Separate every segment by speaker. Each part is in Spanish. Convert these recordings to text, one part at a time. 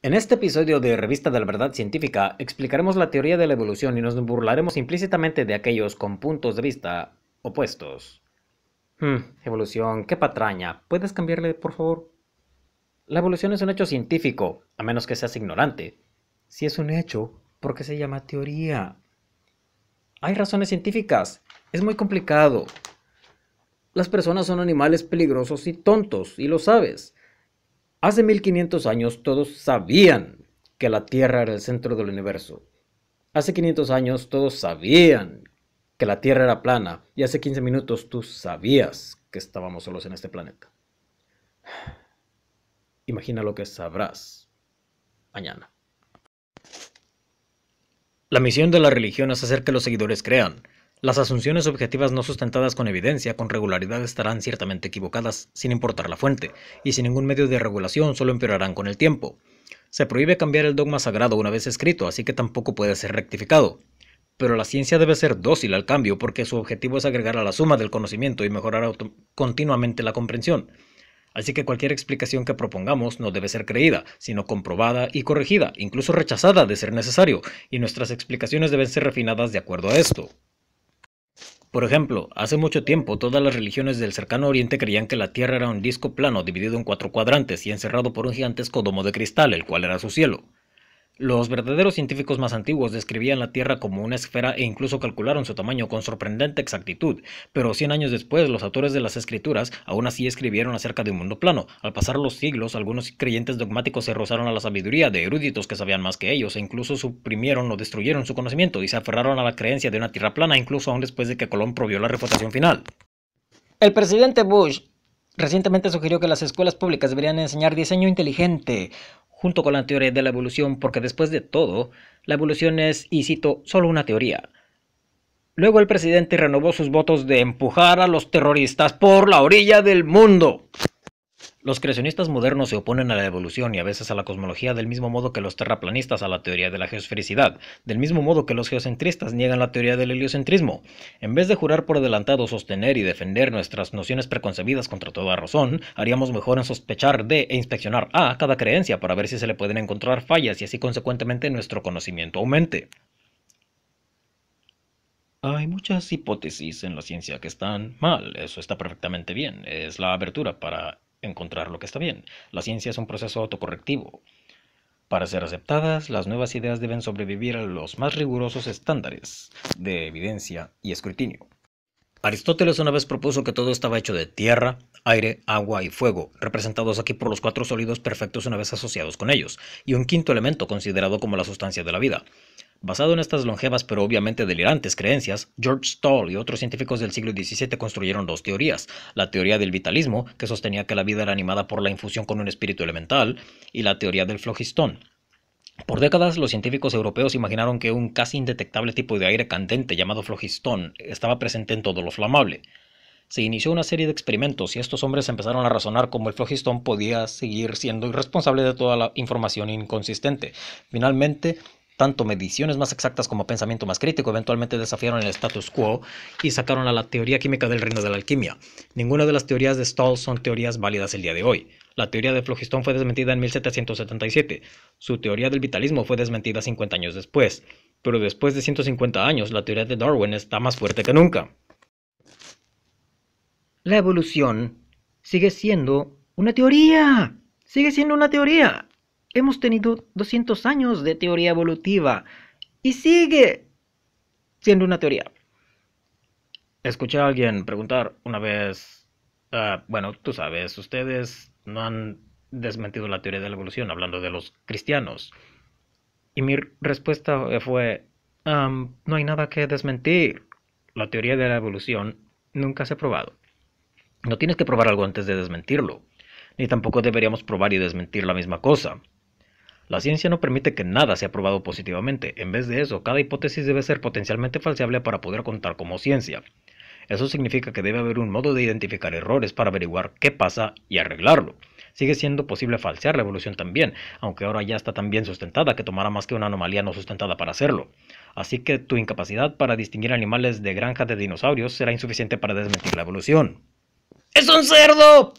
Speaker 1: En este episodio de Revista de la Verdad Científica explicaremos la teoría de la evolución y nos burlaremos implícitamente de aquellos con puntos de vista opuestos. Hmm, evolución, qué patraña. ¿Puedes cambiarle, por favor? La evolución es un hecho científico, a menos que seas ignorante. Si es un hecho, ¿por qué se llama teoría? Hay razones científicas. Es muy complicado. Las personas son animales peligrosos y tontos, y lo sabes. Hace 1500 años todos sabían que la Tierra era el centro del universo. Hace 500 años todos sabían que la Tierra era plana y hace 15 minutos tú sabías que estábamos solos en este planeta. Imagina lo que sabrás mañana. La misión de la religión es hacer que los seguidores crean, las asunciones objetivas no sustentadas con evidencia con regularidad estarán ciertamente equivocadas, sin importar la fuente, y sin ningún medio de regulación solo empeorarán con el tiempo. Se prohíbe cambiar el dogma sagrado una vez escrito, así que tampoco puede ser rectificado. Pero la ciencia debe ser dócil al cambio porque su objetivo es agregar a la suma del conocimiento y mejorar continuamente la comprensión. Así que cualquier explicación que propongamos no debe ser creída, sino comprobada y corregida, incluso rechazada de ser necesario, y nuestras explicaciones deben ser refinadas de acuerdo a esto. Por ejemplo, hace mucho tiempo todas las religiones del cercano oriente creían que la Tierra era un disco plano dividido en cuatro cuadrantes y encerrado por un gigantesco domo de cristal, el cual era su cielo. Los verdaderos científicos más antiguos describían la Tierra como una esfera e incluso calcularon su tamaño con sorprendente exactitud, pero 100 años después los autores de las escrituras aún así escribieron acerca de un mundo plano. Al pasar los siglos, algunos creyentes dogmáticos se rozaron a la sabiduría de eruditos que sabían más que ellos e incluso suprimieron o destruyeron su conocimiento y se aferraron a la creencia de una Tierra plana incluso aún después de que Colón provió la refutación final. El presidente Bush Recientemente sugirió que las escuelas públicas deberían enseñar diseño inteligente, junto con la teoría de la evolución, porque después de todo, la evolución es, y cito, solo una teoría. Luego el presidente renovó sus votos de empujar a los terroristas por la orilla del mundo. Los creacionistas modernos se oponen a la evolución y a veces a la cosmología del mismo modo que los terraplanistas a la teoría de la geosfericidad, del mismo modo que los geocentristas niegan la teoría del heliocentrismo. En vez de jurar por adelantado sostener y defender nuestras nociones preconcebidas contra toda razón, haríamos mejor en sospechar de e inspeccionar a cada creencia para ver si se le pueden encontrar fallas y así consecuentemente nuestro conocimiento aumente. Hay muchas hipótesis en la ciencia que están mal, eso está perfectamente bien, es la abertura para encontrar lo que está bien. La ciencia es un proceso autocorrectivo. Para ser aceptadas, las nuevas ideas deben sobrevivir a los más rigurosos estándares de evidencia y escrutinio. Aristóteles una vez propuso que todo estaba hecho de tierra, aire, agua y fuego, representados aquí por los cuatro sólidos perfectos una vez asociados con ellos, y un quinto elemento considerado como la sustancia de la vida. Basado en estas longevas pero obviamente delirantes creencias, George Stoll y otros científicos del siglo XVII construyeron dos teorías, la teoría del vitalismo, que sostenía que la vida era animada por la infusión con un espíritu elemental, y la teoría del flogistón, por décadas, los científicos europeos imaginaron que un casi indetectable tipo de aire candente llamado flogistón estaba presente en todo lo flamable. Se inició una serie de experimentos y estos hombres empezaron a razonar cómo el flogistón podía seguir siendo irresponsable de toda la información inconsistente. Finalmente, tanto mediciones más exactas como pensamiento más crítico, eventualmente desafiaron el status quo y sacaron a la teoría química del reino de la alquimia. Ninguna de las teorías de Stahl son teorías válidas el día de hoy. La teoría de Flogistón fue desmentida en 1777. Su teoría del vitalismo fue desmentida 50 años después. Pero después de 150 años, la teoría de Darwin está más fuerte que nunca. La evolución sigue siendo una teoría. Sigue siendo una teoría. Hemos tenido 200 años de teoría evolutiva y sigue siendo una teoría. Escuché a alguien preguntar una vez, ah, bueno, tú sabes, ustedes no han desmentido la teoría de la evolución hablando de los cristianos. Y mi respuesta fue, no hay nada que desmentir. La teoría de la evolución nunca se ha probado. No tienes que probar algo antes de desmentirlo. Ni tampoco deberíamos probar y desmentir la misma cosa. La ciencia no permite que nada sea probado positivamente, en vez de eso, cada hipótesis debe ser potencialmente falseable para poder contar como ciencia. Eso significa que debe haber un modo de identificar errores para averiguar qué pasa y arreglarlo. Sigue siendo posible falsear la evolución también, aunque ahora ya está tan bien sustentada que tomará más que una anomalía no sustentada para hacerlo. Así que tu incapacidad para distinguir animales de granja de dinosaurios será insuficiente para desmentir la evolución. ¡Es un cerdo!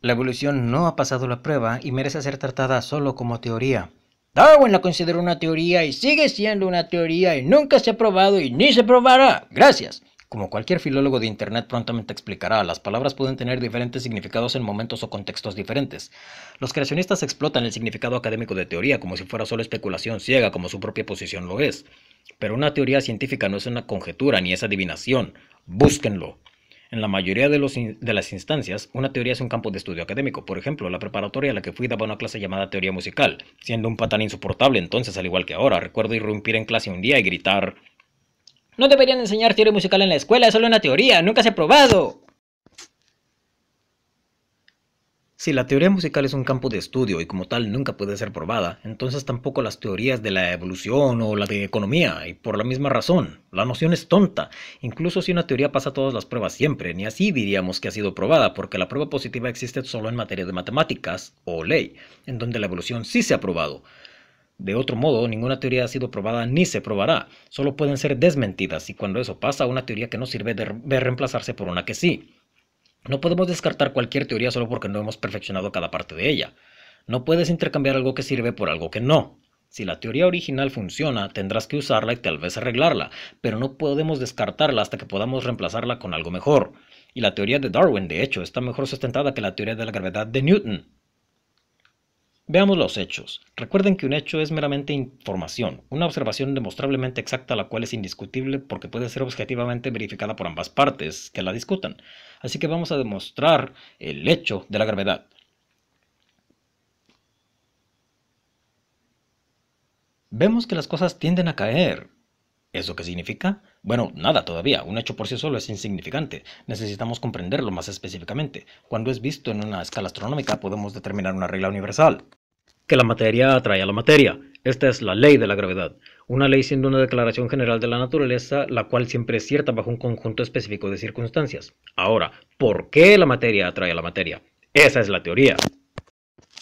Speaker 1: La evolución no ha pasado la prueba y merece ser tratada solo como teoría. Darwin la consideró una teoría y sigue siendo una teoría y nunca se ha probado y ni se probará. Gracias. Como cualquier filólogo de Internet prontamente explicará, las palabras pueden tener diferentes significados en momentos o contextos diferentes. Los creacionistas explotan el significado académico de teoría como si fuera solo especulación ciega, como su propia posición lo es. Pero una teoría científica no es una conjetura ni es adivinación. Búsquenlo. En la mayoría de, los de, las instancias, una teoría es un campo de estudio académico. Por ejemplo, la preparatoria a la que fui daba una clase llamada teoría musical, siendo un patán insoportable entonces, al igual que ahora. Recuerdo irrumpir en clase un día y gritar... No deberían enseñar teoría musical en la escuela, es solo una teoría, nunca se ha probado. Si la teoría musical es un campo de estudio y como tal nunca puede ser probada, entonces tampoco las teorías de la evolución o la de economía, y por la misma razón, la noción es tonta, incluso si una teoría pasa todas las pruebas siempre, ni así diríamos que ha sido probada, porque la prueba positiva existe solo en materia de matemáticas o ley, en donde la evolución sí se ha probado. De otro modo, ninguna teoría ha sido probada ni se probará, solo pueden ser desmentidas, y cuando eso pasa, una teoría que no sirve debe reemplazarse por una que sí. No podemos descartar cualquier teoría solo porque no hemos perfeccionado cada parte de ella. No puedes intercambiar algo que sirve por algo que no. Si la teoría original funciona, tendrás que usarla y tal vez arreglarla, pero no podemos descartarla hasta que podamos reemplazarla con algo mejor. Y la teoría de Darwin, de hecho, está mejor sustentada que la teoría de la gravedad de Newton. Veamos los hechos. Recuerden que un hecho es meramente información, una observación demostrablemente exacta la cual es indiscutible porque puede ser objetivamente verificada por ambas partes que la discutan. Así que vamos a demostrar el hecho de la gravedad. Vemos que las cosas tienden a caer, ¿Eso qué significa? Bueno, nada todavía, un hecho por sí solo es insignificante, necesitamos comprenderlo más específicamente. Cuando es visto en una escala astronómica podemos determinar una regla universal. Que la materia atrae a la materia, esta es la ley de la gravedad, una ley siendo una declaración general de la naturaleza, la cual siempre es cierta bajo un conjunto específico de circunstancias. Ahora, ¿por qué la materia atrae a la materia? Esa es la teoría.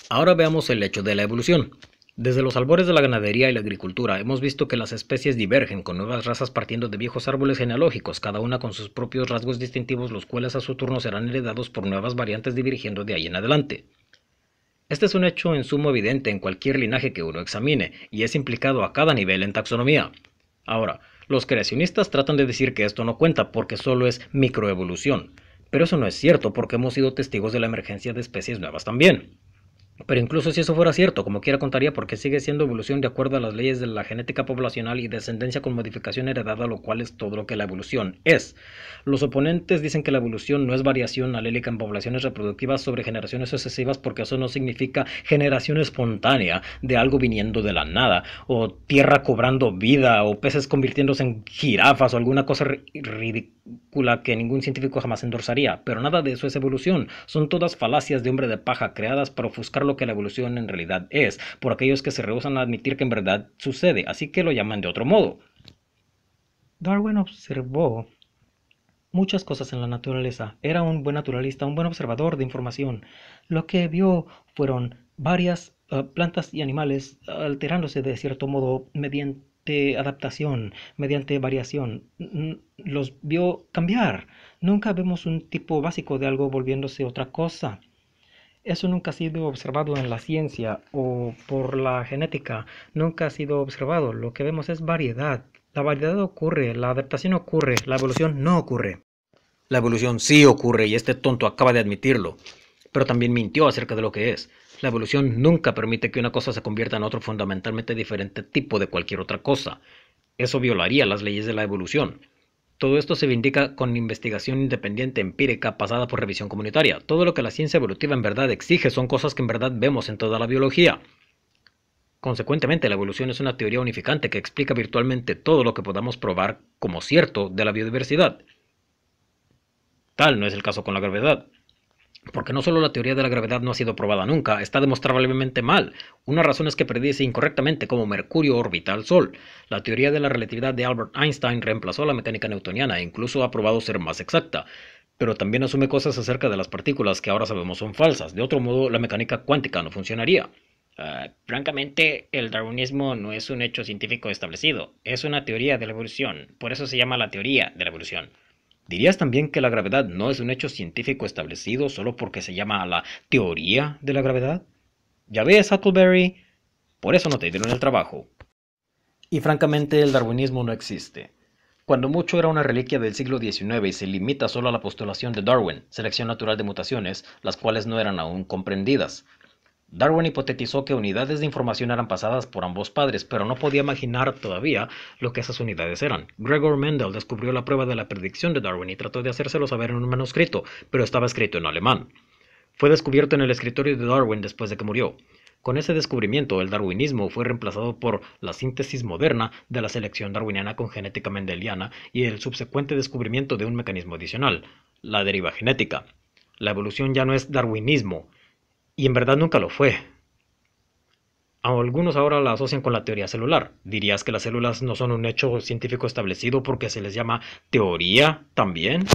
Speaker 1: Ahora veamos el hecho de la evolución. Desde los albores de la ganadería y la agricultura hemos visto que las especies divergen con nuevas razas partiendo de viejos árboles genealógicos, cada una con sus propios rasgos distintivos, los cuales a su turno serán heredados por nuevas variantes divergiendo de ahí en adelante. Este es un hecho en sumo evidente en cualquier linaje que uno examine, y es implicado a cada nivel en taxonomía. Ahora, los creacionistas tratan de decir que esto no cuenta porque solo es microevolución, pero eso no es cierto porque hemos sido testigos de la emergencia de especies nuevas también. Pero incluso si eso fuera cierto, como quiera contaría porque sigue siendo evolución de acuerdo a las leyes de la genética poblacional y descendencia con modificación heredada, lo cual es todo lo que la evolución es. Los oponentes dicen que la evolución no es variación alélica en poblaciones reproductivas sobre generaciones sucesivas porque eso no significa generación espontánea de algo viniendo de la nada, o tierra cobrando vida, o peces convirtiéndose en jirafas, o alguna cosa ridícula que ningún científico jamás endorsaría. Pero nada de eso es evolución, son todas falacias de hombre de paja creadas para ofuscar lo que la evolución en realidad es, por aquellos que se rehusan a admitir que en verdad sucede, así que lo llaman de otro modo. Darwin observó muchas cosas en la naturaleza. Era un buen naturalista, un buen observador de información. Lo que vio fueron varias eh, plantas y animales alterándose de cierto modo mediante adaptación, mediante variación. Los vio cambiar. Nunca vemos un tipo básico de algo volviéndose otra cosa. Eso nunca ha sido observado en la ciencia o por la genética, nunca ha sido observado. Lo que vemos es variedad. La variedad ocurre, la adaptación ocurre, la evolución no ocurre. La evolución sí ocurre y este tonto acaba de admitirlo, pero también mintió acerca de lo que es. La evolución nunca permite que una cosa se convierta en otro fundamentalmente diferente tipo de cualquier otra cosa. Eso violaría las leyes de la evolución. Todo esto se vindica con investigación independiente, empírica, pasada por revisión comunitaria. Todo lo que la ciencia evolutiva en verdad exige son cosas que en verdad vemos en toda la biología. Consecuentemente, la evolución es una teoría unificante que explica virtualmente todo lo que podamos probar como cierto de la biodiversidad. Tal no es el caso con la gravedad. Porque no solo la teoría de la gravedad no ha sido probada nunca, está demostrablemente mal. Una razón es que predice incorrectamente cómo Mercurio orbita al Sol. La teoría de la relatividad de Albert Einstein reemplazó la mecánica newtoniana e incluso ha probado ser más exacta pero también asume cosas acerca de las partículas que ahora sabemos son falsas. De otro modo, la mecánica cuántica no funcionaría. Ah, francamente, el darwinismo no es un hecho científico establecido, es una teoría de la evolución, por eso se llama la teoría de la evolución. ¿Dirías también que la gravedad no es un hecho científico establecido solo porque se llama la teoría de la gravedad? Ya ves, Huckleberry, por eso no te dieron el trabajo. Y francamente, el darwinismo no existe. Cuando mucho era una reliquia del siglo XIX y se limita solo a la postulación de Darwin, selección natural de mutaciones, las cuales no eran aún comprendidas. Darwin hipotetizó que unidades de información eran pasadas por ambos padres, pero no podía imaginar todavía lo que esas unidades eran. Gregor Mendel descubrió la prueba de la predicción de Darwin y trató de hacérselo saber en un manuscrito, pero estaba escrito en alemán. Fue descubierto en el escritorio de Darwin después de que murió. Con ese descubrimiento, el darwinismo fue reemplazado por la síntesis moderna de la selección darwiniana con genética mendeliana y el subsecuente descubrimiento de un mecanismo adicional, la deriva genética. La evolución ya no es darwinismo, y en verdad nunca lo fue. Algunos ahora la asocian con la teoría celular. ¿Dirías que las células no son un hecho científico establecido porque se les llama teoría también?